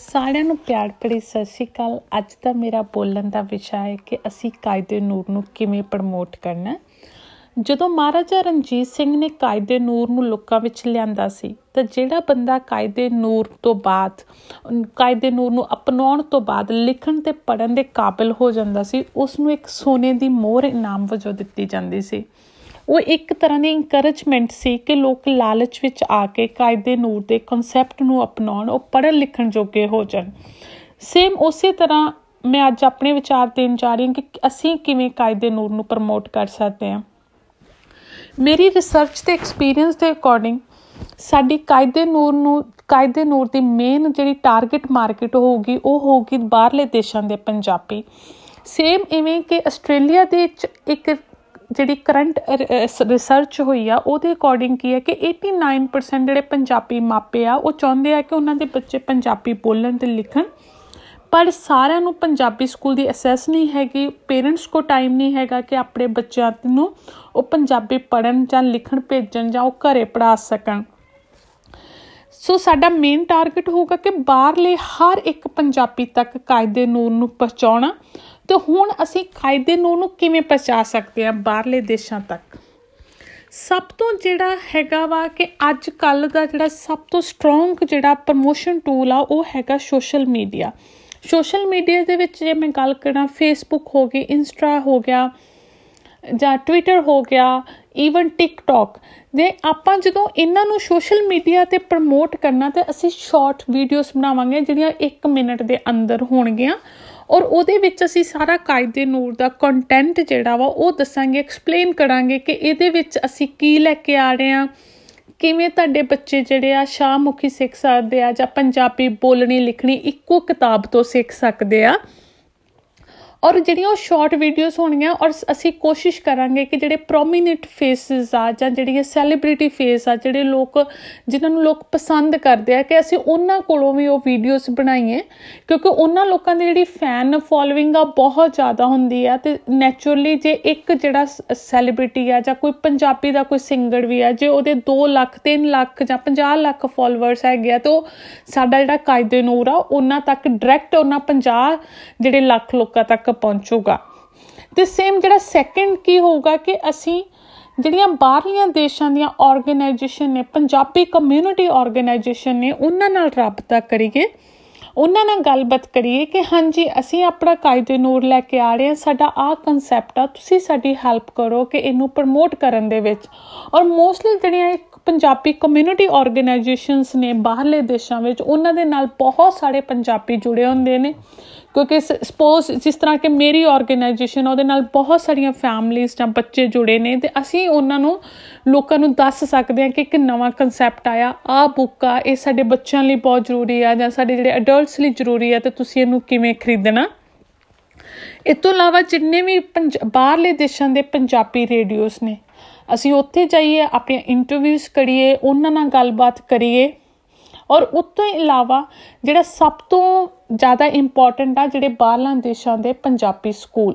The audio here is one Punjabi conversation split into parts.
ਸਾਰਿਆਂ ਨੂੰ ਪਿਆਰ ਭਰੀ ਸਤਿ ਸ਼੍ਰੀ ਅਕਾਲ ਅੱਜ ਦਾ ਮੇਰਾ ਬੋਲਣ ਦਾ ਵਿਸ਼ਾ ਹੈ ਕਿ ਅਸੀਂ ਕਾਇਦੇ ਨੂਰ ਨੂੰ ਕਿਵੇਂ ਪ੍ਰਮੋਟ ਕਰਨਾ ਜਦੋਂ ਮਹਾਰਾਜਾ ਰਣਜੀਤ ਸਿੰਘ ਨੇ ਕਾਇਦੇ ਨੂਰ ਨੂੰ ਲੋਕਾਂ ਵਿੱਚ ਲਿਆਂਦਾ ਸੀ ਤਾਂ ਜਿਹੜਾ ਬੰਦਾ ਕਾਇਦੇ ਨੂਰ ਤੋਂ ਬਾਅਦ ਕਾਇਦੇ ਨੂਰ ਨੂੰ ਅਪਣਾਉਣ ਤੋਂ ਬਾਅਦ ਲਿਖਣ ਤੇ ਪੜਨ ਦੇ ਕਾਬਿਲ ਹੋ ਜਾਂਦਾ ਸੀ ਉਸ ਨੂੰ ਇੱਕ ਸੋਨੇ ਦੀ ਮੋਹਰ ਇਨਾਮ ਵਜੋਂ ਦਿੱਤੀ ਜਾਂਦੀ ਸੀ ਉਹ ਇੱਕ ਤਰ੍ਹਾਂ ਦੀ ਇਨਕਰੇਜਮੈਂਟ ਸੀ ਕਿ ਲੋਕ ਲਾਲਚ ਵਿੱਚ ਆ ਕੇ ਕਾਇਦੇ ਨੂਰ ਦੇ ਕਨਸੈਪਟ ਨੂੰ ਅਪਣਾਉਣ ਉਹ ਪੜ੍ਹਨ ਲਿਖਣ ਜੋਗੇ ਹੋ ਜਾਣ ਸੇਮ ਉਸੇ ਤਰ੍ਹਾਂ ਮੈਂ ਅੱਜ ਆਪਣੇ ਵਿਚਾਰ ਦੇਣ ਜਾ ਰਹੀ ਹਾਂ ਕਿ ਅਸੀਂ ਕਿਵੇਂ ਕਾਇਦੇ ਨੂਰ ਨੂੰ ਪ੍ਰਮੋਟ ਕਰ ਸਕਦੇ ਹਾਂ ਮੇਰੀ ਰਿਸਰਚ ਤੇ ਐਕਸਪੀਰੀਅੰਸ ਦੇ ਅਕੋਰਡਿੰਗ ਸਾਡੀ ਕਾਇਦੇ ਨੂਰ ਨੂੰ ਕਾਇਦੇ ਨੂਰ ਦੀ ਮੇਨ ਜਿਹੜੀ ਟਾਰਗੇਟ ਮਾਰਕੀਟ ਹੋਊਗੀ ਉਹ ਹੋਊਗੀ ਬਾਹਰਲੇ ਦੇਸ਼ਾਂ ਦੇ ਪੰਜਾਬੀ ਸੇਮ ਇਵੇਂ ਕਿ ਆਸਟ੍ਰੇਲੀਆ ਦੇ ਵਿੱਚ ਇੱਕ ਜਿਹੜੀ ਕਰੰਟ ਰਿਸਰਚ ਹੋਈ ਆ ਉਹਦੇ ਅਕੋਰਡਿੰਗ ਕੀ ਹੈ ਕਿ 89% ਜਿਹੜੇ ਪੰਜਾਬੀ ਮਾਪੇ ਆ ਉਹ ਚਾਹੁੰਦੇ ਆ ਕਿ ਉਹਨਾਂ ਦੇ ਬੱਚੇ ਪੰਜਾਬੀ ਬੋਲਣ ਤੇ ਲਿਖਣ ਪਰ ਸਾਰਿਆਂ ਨੂੰ ਪੰਜਾਬੀ ਸਕੂਲ ਦੀ ਅਸੈਸ ਨਹੀਂ ਹੈਗੀ ਪੇਰੈਂਟਸ ਕੋ ਟਾਈਮ ਨਹੀਂ ਹੈਗਾ ਕਿ ਆਪਣੇ ਬੱਚਿਆਂ ਨੂੰ ਉਹ ਪੰਜਾਬੀ ਪੜਨ ਜਾਂ ਲਿਖਣ ਭੇਜਣ ਜਾਂ ਉਹ ਘਰੇ ਪੜਾ ਸਕਣ ਸੋ ਸਾਡਾ ਮੇਨ ਟਾਰਗੇਟ ਹੋਊਗਾ ਕਿ ਬਾਹਰਲੇ ਹਰ ਇੱਕ ਪੰਜਾਬੀ ਤੱਕ ਕਾਇਦੇ ਨੂਰ ਨੂੰ ਪਹੁੰਚਾਉਣਾ ਤੇ ਹੁਣ ਅਸੀਂ ਕਾਇਦੇ ਨੂੰ ਨੂੰ ਕਿਵੇਂ ਪਹੁੰਚਾ ਸਕਦੇ ਆ ਬਾਹਰਲੇ ਦੇਸ਼ਾਂ ਤੱਕ ਸਭ ਤੋਂ ਜਿਹੜਾ ਹੈਗਾ ਵਾ ਕਿ ਅੱਜ ਕੱਲ ਦਾ ਜਿਹੜਾ ਸਭ ਤੋਂ ਸਟਰੋਂਗ ਜਿਹੜਾ ਪ੍ਰੋਮੋਸ਼ਨ ਟੂਲ ਆ ਉਹ ਹੈਗਾ ਸੋਸ਼ਲ ਮੀਡੀਆ ਸੋਸ਼ਲ ਮੀਡੀਆ ਦੇ ਵਿੱਚ ਜੇ ਮੈਂ ਗੱਲ ਕਰਾਂ ਫੇਸਬੁੱਕ ਹੋ ਗਿਆ ਇੰਸਟਾ ਹੋ ਗਿਆ ਜਾਂ ਟਵਿੱਟਰ ਹੋ ਗਿਆ ਈਵਨ ਟਿਕਟੌਕ ਜੇ ਆਪਾਂ ਜਦੋਂ ਇਹਨਾਂ ਨੂੰ ਸੋਸ਼ਲ ਮੀਡੀਆ ਤੇ ਪ੍ਰਮੋਟ ਕਰਨਾ ਤੇ ਅਸੀਂ ਸ਼ਾਰਟ ਵੀਡੀਓਜ਼ ਬਣਾਵਾਂਗੇ ਜਿਹੜੀਆਂ 1 ਮਿੰਟ ਦੇ ਅੰਦਰ ਹੋਣਗੀਆਂ ਔਰ ਉਹਦੇ ਵਿੱਚ ਅਸੀਂ ਸਾਰਾ ਕਾਇਦੇ ਨੂਰ ਦਾ ਕੰਟੈਂਟ ਜਿਹੜਾ ਵਾ ਉਹ ਦੱਸਾਂਗੇ ਐਕਸਪਲੇਨ ਕਰਾਂਗੇ ਕਿ ਇਹਦੇ ਵਿੱਚ ਅਸੀਂ ਕੀ ਲੈ ਕੇ ਆ ਰਹੇ ਹਾਂ ਕਿਵੇਂ ਤੁਹਾਡੇ ਬੱਚੇ ਜਿਹੜੇ ਆ ਸ਼ਾਹਮੁਖੀ ਸਿੱਖ ਸਕਦੇ ਆ ਜਾਂ ਪੰਜਾਬੀ ਬੋਲਣੀ ਲਿਖਣੀ ਇੱਕੋ ਕਿਤਾਬ ਤੋਂ ਸਿੱਖ ਸਕਦੇ ਆ ਔਰ ਜਿਹੜੀਆਂ ਉਹ ਸ਼ਾਰਟ ਵੀਡੀਓਜ਼ ਹੋਣਗੀਆਂ ਔਰ ਅਸੀਂ ਕੋਸ਼ਿਸ਼ ਕਰਾਂਗੇ ਕਿ ਜਿਹੜੇ ਪ੍ਰੋਮਿਨੈਂਟ ਫੇਸਸ ਆ ਜਾਂ ਜਿਹੜੀਆਂ ਸੈਲੀਬ੍ਰਿਟੀ ਫੇਸ ਆ ਜਿਹੜੇ ਲੋਕ ਜਿਨ੍ਹਾਂ ਨੂੰ ਲੋਕ ਪਸੰਦ ਕਰਦੇ ਆ ਕਿ ਅਸੀਂ ਉਹਨਾਂ ਕੋਲੋਂ ਵੀ ਉਹ ਵੀਡੀਓਜ਼ ਬਣਾਈਏ ਕਿਉਂਕਿ ਉਹਨਾਂ ਲੋਕਾਂ ਦੀ ਜਿਹੜੀ ਫੈਨ ਫੋਲੋਇੰਗ ਆ ਬਹੁਤ ਜ਼ਿਆਦਾ ਹੁੰਦੀ ਆ ਤੇ ਨੇਚਰਲੀ ਜੇ ਇੱਕ ਜਿਹੜਾ ਸੈਲੀਬ੍ਰਿਟੀ ਆ ਜਾਂ ਕੋਈ ਪੰਜਾਬੀ ਦਾ ਕੋਈ ਸਿੰਗਰ ਵੀ ਆ ਜੇ ਉਹਦੇ 2 ਲੱਖ 3 ਲੱਖ ਜਾਂ 50 ਲੱਖ ਫਾਲੋਅਰਸ ਹੈਗੇ ਆ ਤਾਂ ਸਾਡਾ ਜਿਹੜਾ ਕਾਇਦੇ ਨੂਰ ਆ ਉਹਨਾਂ ਤੱਕ ਡਾਇਰੈਕਟ ਉਹਨਾਂ 50 ਜਿਹੜੇ ਲੱਖ ਲੋਕਾਂ ਤੱਕ ਪਹੁੰਚੂਗਾ ਤੇ ਸੇਮ ਜਿਹੜਾ ਸੈਕੰਡ ਕੀ ਹੋਊਗਾ ਕਿ ਅਸੀਂ ਜਿਹੜੀਆਂ ਬਾਹਰਲੀਆਂ ਦੇਸ਼ਾਂ ਦੀਆਂ ਆਰਗੇਨਾਈਜੇਸ਼ਨ ਨੇ ਪੰਜਾਬੀ ਕਮਿਊਨਿਟੀ ਆਰਗੇਨਾਈਜੇਸ਼ਨ ਨੇ ਉਹਨਾਂ ਨਾਲ ਰابطਾ ਕਰੀਏ ਉਹਨਾਂ ਨਾਲ ਗੱਲਬਾਤ ਕਰੀਏ ਕਿ ਹਾਂਜੀ ਅਸੀਂ ਆਪਣਾ ਕਾਇਦੇ ਨੂਰ ਲੈ ਕੇ ਆ ਰਹੇ ਹਾਂ ਸਾਡਾ ਆਹ ਕਨਸੈਪਟ ਆ ਤੁਸੀਂ ਸਾਡੀ ਹੈਲਪ ਕਰੋ ਕਿ ਇਹਨੂੰ ਪ੍ਰਮੋਟ ਕਰਨ ਦੇ ਵਿੱਚ ਔਰ ਮੋਸਟਲੀ ਜਿਹੜੀਆਂ ਪੰਜਾਬੀ ਕਮਿਊਨਿਟੀ ਆਰਗੇਨਾਈਜੇਸ਼ਨਸ ਨੇ ਬਾਹਰਲੇ ਦੇਸ਼ਾਂ ਵਿੱਚ ਉਹਨਾਂ ਦੇ ਨਾਲ ਬਹੁਤ ਸਾਰੇ ਪੰਜਾਬੀ ਜੁੜੇ ਹੁੰਦੇ ਨੇ ਕਿਉਂਕਿ ਸਪੋਜ਼ ਜਿਸ ਤਰ੍ਹਾਂ ਕਿ ਮੇਰੀ ਆਰਗੇਨਾਈਜੇਸ਼ਨ ਉਹਦੇ ਨਾਲ ਬਹੁਤ ਸਾਰੀਆਂ ਫੈਮਲੀਆਂ ਜਾਂ ਬੱਚੇ ਜੁੜੇ ਨੇ ਤੇ ਅਸੀਂ ਉਹਨਾਂ ਨੂੰ ਲੋਕਾਂ ਨੂੰ ਦੱਸ ਸਕਦੇ ਹਾਂ ਕਿ ਇੱਕ ਨਵਾਂ ਕਨਸੈਪਟ ਆਇਆ ਆ ਬੁੱਕ ਆ ਇਹ ਸਾਡੇ ਬੱਚਿਆਂ ਲਈ ਬਹੁਤ ਜ਼ਰੂਰੀ ਆ ਜਾਂ ਸਾਡੇ ਜਿਹੜੇ ਅਡਲਟਸ ਲਈ ਜ਼ਰੂਰੀ ਆ ਤੇ ਤੁਸੀਂ ਇਹਨੂੰ ਕਿਵੇਂ ਖਰੀਦਣਾ ਇਸ ਤੋਂ ਇਲਾਵਾ ਜਿੰਨੇ ਵੀ ਬਾਹਰਲੇ ਦੇਸ਼ਾਂ ਦੇ ਪੰਜਾਬੀ ਰੇਡੀਓਸ ਨੇ ਅਸੀਂ ਉੱਥੇ ਜਾਈਏ ਆਪਣੀਆਂ ਇੰਟਰਵਿਊਸ ਕਰੀਏ ਉਹਨਾਂ ਨਾਲ ਗੱਲਬਾਤ ਕਰੀਏ ਔਰ ਉਸ ਤੋਂ ਇਲਾਵਾ ਜਿਹੜਾ ਸਭ ਤੋਂ ਜ਼ਿਆਦਾ ਇੰਪੋਰਟੈਂਟ ਆ ਜਿਹੜੇ ਬਾਹਰਲਾਂ ਦੇਸ਼ਾਂ ਦੇ ਪੰਜਾਬੀ ਸਕੂਲ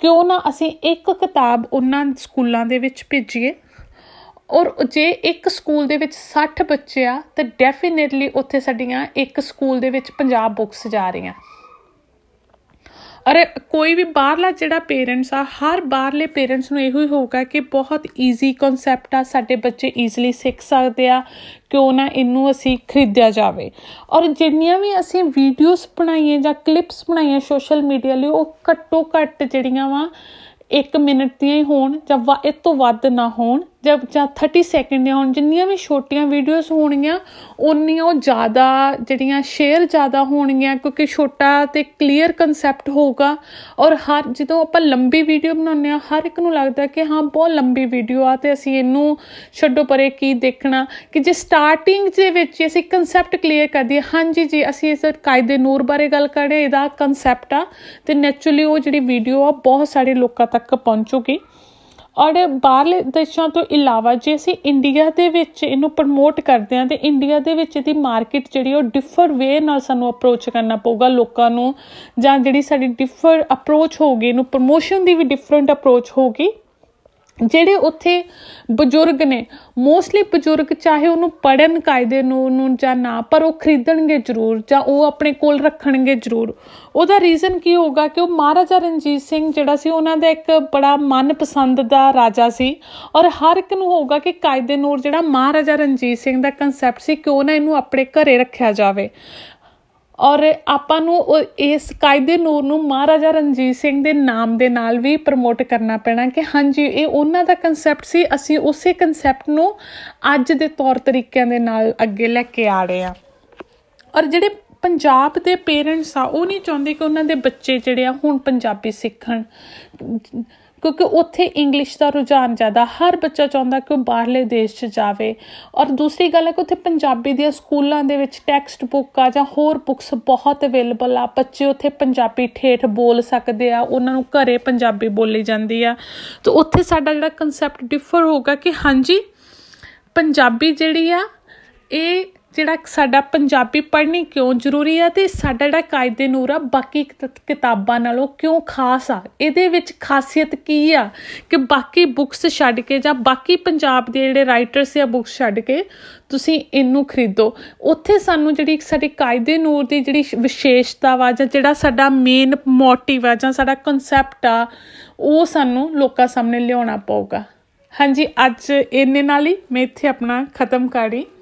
ਕਿਉਂ ਨਾ ਅਸੀਂ ਇੱਕ ਕਿਤਾਬ ਉਹਨਾਂ ਸਕੂਲਾਂ ਦੇ ਵਿੱਚ ਭੇਜੀਏ ਔਰ ਜੇ ਇੱਕ ਸਕੂਲ ਦੇ ਵਿੱਚ 60 ਬੱਚੇ ਆ ਤਾਂ ਡੈਫੀਨਿਟਲੀ ਉੱਥੇ ਸਾਡੀਆਂ ਇੱਕ ਸਕੂਲ ਦੇ ਵਿੱਚ 50 ਬੁੱਕਸ ਜਾ ਰਹੀਆਂ ਅਰੇ ਕੋਈ ਵੀ ਬਾਹਰਲਾ ਜਿਹੜਾ ਪੇਰੈਂਟਸ ਆ ਹਰ ਬਾਹਰਲੇ ਪੇਰੈਂਟਸ ਨੂੰ ਇਹੋ ਹੀ ਹੋਊਗਾ ਕਿ ਬਹੁਤ ਈਜ਼ੀ ਕਨਸੈਪਟ ਆ ਸਾਡੇ ਬੱਚੇ ਈਜ਼ੀਲੀ ਸਿੱਖ ਸਕਦੇ ਆ ਕਿਉਂ ਨਾ ਇਹਨੂੰ ਅਸੀਂ ਖਰੀਦਿਆ ਜਾਵੇ ਔਰ ਜਿੰਨੀਆਂ ਵੀ ਅਸੀਂ ਵੀਡੀਓਜ਼ ਬਣਾਈਆਂ ਜਾਂ ਕਲਿੱਪਸ ਬਣਾਈਆਂ ਸੋਸ਼ਲ ਮੀਡੀਆ ਲਈ ਉਹ ਘੱਟੋ ਘੱਟ ਜਿਹੜੀਆਂ ਵਾ 1 ਮਿੰਟ ਦੀਆਂ ਹੀ ਹੋਣ ਜਾਂ ਇਹ ਤੋਂ ਵੱਧ ਨਾ ਹੋਣ ਜਾਂ ਜਾਂ 30 ਸੈਕਿੰਡ ਦੀਆਂ ਹੋਣ ਜਿੰਨੀਆਂ ਵੀ ਛੋਟੀਆਂ ਵੀਡੀਓਜ਼ ਹੋਣਗੀਆਂ ਉਨੀਆਂ ਉਹ ਜ਼ਿਆਦਾ ਜਿਹੜੀਆਂ ਸ਼ੇਅਰ ਜ਼ਿਆਦਾ ਹੋਣਗੀਆਂ ਕਿਉਂਕਿ ਛੋਟਾ ਤੇ ਕਲੀਅਰ ਕਨਸੈਪਟ ਹੋਊਗਾ ਔਰ ਹਰ ਜਦੋਂ ਆਪਾਂ ਲੰਬੀ ਵੀਡੀਓ ਬਣਾਉਂਦੇ ਆ ਹਰ ਇੱਕ ਨੂੰ ਲੱਗਦਾ ਕਿ ਹਾਂ ਬਹੁਤ ਲੰਬੀ ਵੀਡੀਓ ਆ ਤੇ ਅਸੀਂ ਇਹਨੂੰ ਛੱਡੋ ਪਰੇ ਕੀ ਦੇਖਣਾ ਕਿ ਜੇ ਸਟਾਰਟਿੰਗ ਦੇ ਵਿੱਚ ਅਸੀਂ ਕਨਸੈਪਟ ਕਲੀਅਰ ਕਰ ਦਈਏ ਹਾਂਜੀ ਜੀ ਅਸੀਂ ਇਸ ਕਾਇਦੇ ਨੂਰ ਬਾਰੇ ਗੱਲ ਕਰ ਰਹੇ ਇਹਦਾ ਕਨਸੈਪਟ ਆ ਤੇ ਨੇਚਰਲੀ ਉਹ ਜਿਹੜੀ ਵੀਡੀਓ ਆ ਬਹੁਤ ਸਾਰੇ ਲੋਕਾਂ ਤੱਕ ਪਹੁੰਚੂਗੀ ਔਰ ਬਾਹਰਲੇ ਦੇਸ਼ਾਂ ਤੋਂ ਇਲਾਵਾ ਜੇ ਅਸੀਂ ਇੰਡੀਆ ਦੇ ਵਿੱਚ ਇਹਨੂੰ ਪ੍ਰਮੋਟ ਕਰਦੇ ਹਾਂ ਤੇ ਇੰਡੀਆ ਦੇ ਵਿੱਚ ਇਹਦੀ ਮਾਰਕੀਟ ਜਿਹੜੀ ਉਹ ਡਿਫਰ ਵੇ ਨਾਲ ਸਾਨੂੰ ਅਪਰੋਚ ਕਰਨਾ ਪਊਗਾ ਲੋਕਾਂ ਨੂੰ ਜਾਂ ਜਿਹੜੀ ਸਾਡੀ ਡਿਫਰ ਅਪਰੋਚ ਹੋਊਗੀ ਇਹਨੂੰ ਪ੍ਰੋਮੋਸ਼ਨ ਦੀ ਵੀ ਡਿਫਰੈਂਟ ਅਪਰੋਚ ਹੋਊਗੀ ਜਿਹੜੇ ਉੱਥੇ ਬਜ਼ੁਰਗ ਨੇ ਮੋਸਟਲੀ ਬਜ਼ੁਰਗ ਚਾਹੇ ਉਹਨੂੰ ਪੜਨ ਕਾਇਦੇ ਨੂੰ ਨੂੰ ਜਾਂ ਨਾ ਪਰ ਉਹ ਖਰੀਦਣਗੇ ਜ਼ਰੂਰ ਜਾਂ ਉਹ ਆਪਣੇ ਕੋਲ ਰੱਖਣਗੇ ਜ਼ਰੂਰ ਉਹਦਾ ਰੀਜ਼ਨ ਕੀ ਹੋਗਾ ਕਿ ਉਹ ਮਹਾਰਾਜਾ ਰਣਜੀਤ ਸਿੰਘ ਜਿਹੜਾ ਸੀ ਉਹਨਾਂ ਦਾ ਇੱਕ ਬੜਾ ਮਨਪਸੰਦ ਦਾ ਰਾਜਾ ਸੀ ਔਰ ਹਰ ਇੱਕ ਨੂੰ ਹੋਗਾ ਕਿ ਕਾਇਦੇ ਨੂਰ ਜਿਹੜਾ ਮਹਾਰਾਜਾ ਰਣਜੀਤ ਸਿੰਘ ਦਾ ਕਨਸੈਪਟ ਸੀ ਕਿਉਂ ਨਾ ਇਹਨੂੰ ਆਪਣੇ ਘਰੇ ਰੱਖਿਆ ਜਾਵੇ ਔਰ ਆਪਾਂ ਨੂੰ ਇਸ ਕਾਇਦੇ ਨੂਰ ਨੂੰ ਮਹਾਰਾਜਾ ਰਣਜੀਤ ਸਿੰਘ ਦੇ ਨਾਮ ਦੇ ਨਾਲ ਵੀ ਪ੍ਰਮੋਟ ਕਰਨਾ ਪੈਣਾ ਕਿ ਹਾਂਜੀ ਇਹ ਉਹਨਾਂ ਦਾ ਕਨਸੈਪਟ ਸੀ ਅਸੀਂ ਉਸੇ ਕਨਸੈਪਟ ਨੂੰ ਅੱਜ ਦੇ ਤੌਰ ਤਰੀਕਿਆਂ ਦੇ ਨਾਲ ਅੱਗੇ ਲੈ ਕੇ ਆ ਰਹੇ ਆ ਔਰ ਜਿਹੜੇ ਪੰਜਾਬ ਦੇ ਪੇਰੈਂਟਸ ਆ ਉਹ ਨਹੀਂ ਚਾਹੁੰਦੇ ਕਿ ਉਹਨਾਂ ਦੇ ਬੱਚੇ ਜਿਹੜੇ ਆ ਹੁਣ ਪੰਜਾਬੀ ਸਿੱਖਣ ਕਿਉਂਕਿ ਉੱਥੇ ਇੰਗਲਿਸ਼ ਦਾ ਰੁਝਾਨ ਜ਼ਿਆਦਾ ਹਰ ਬੱਚਾ ਚਾਹੁੰਦਾ ਕਿ ਉਹ ਬਾਹਰਲੇ ਦੇਸ਼ 'ਚ ਜਾਵੇ ਔਰ ਦੂਸਰੀ ਗੱਲ ਹੈ ਕਿ ਉੱਥੇ ਪੰਜਾਬੀ ਦੇ ਸਕੂਲਾਂ ਦੇ ਵਿੱਚ ਟੈਕਸਟ ਬੁੱਕ ਆ ਜਾਂ ਹੋਰ ਬੁੱਕਸ ਬਹੁਤ ਅਵੇਲੇਬਲ ਆ ਬੱਚੇ ਉੱਥੇ ਪੰਜਾਬੀ ਠੇਠ ਬੋਲ ਸਕਦੇ ਆ ਉਹਨਾਂ ਨੂੰ ਘਰੇ ਪੰਜਾਬੀ ਬੋਲੀ ਜਾਂਦੀ ਆ ਤਾਂ ਉੱਥੇ ਸਾਡਾ ਜਿਹੜਾ ਕਨਸੈਪਟ ਡਿਫਰ ਹੋਗਾ ਕਿ ਹਾਂਜੀ ਪੰਜਾਬੀ ਜਿਹੜੀ ਆ ਇਹ ਜਿਹੜਾ ਸਾਡਾ ਪੰਜਾਬੀ ਪੜ੍ਹਨੀ ਕਿਉਂ ਜ਼ਰੂਰੀ ਆ ਤੇ ਸਾਡਾ ਜਿਹੜਾ ਕਾਇਦੇ ਨੂਰ ਆ ਬਾਕੀ ਕਿਤਾਬਾਂ ਨਾਲੋਂ ਕਿਉਂ ਖਾਸ ਆ ਇਹਦੇ ਵਿੱਚ ਖਾਸੀਅਤ ਕੀ ਆ ਕਿ ਬਾਕੀ ਬੁੱਕਸ ਛੱਡ ਕੇ ਜਾਂ ਬਾਕੀ ਪੰਜਾਬ ਦੇ ਜਿਹੜੇ ਰਾਈਟਰਸ ਆ ਬੁੱਕਸ ਛੱਡ ਕੇ ਤੁਸੀਂ ਇਹਨੂੰ ਖਰੀਦੋ ਉੱਥੇ ਸਾਨੂੰ ਜਿਹੜੀ ਸਾਡੇ ਕਾਇਦੇ ਨੂਰ ਦੀ ਜਿਹੜੀ ਵਿਸ਼ੇਸ਼ਤਾ ਵਾ ਜਾਂ ਜਿਹੜਾ ਸਾਡਾ ਮੇਨ ਮੋਟਿਵ ਆ ਜਾਂ ਸਾਡਾ ਕਨਸੈਪਟ ਆ ਉਹ ਸਾਨੂੰ ਲੋਕਾਂ ਸਾਹਮਣੇ ਲਿਆਉਣਾ ਪਊਗਾ ਹਾਂਜੀ ਅੱਜ ਇੰਨੇ ਨਾਲ ਹੀ ਮੈਂ ਇੱਥੇ ਆਪਣਾ ਖਤਮ ਕਰੀ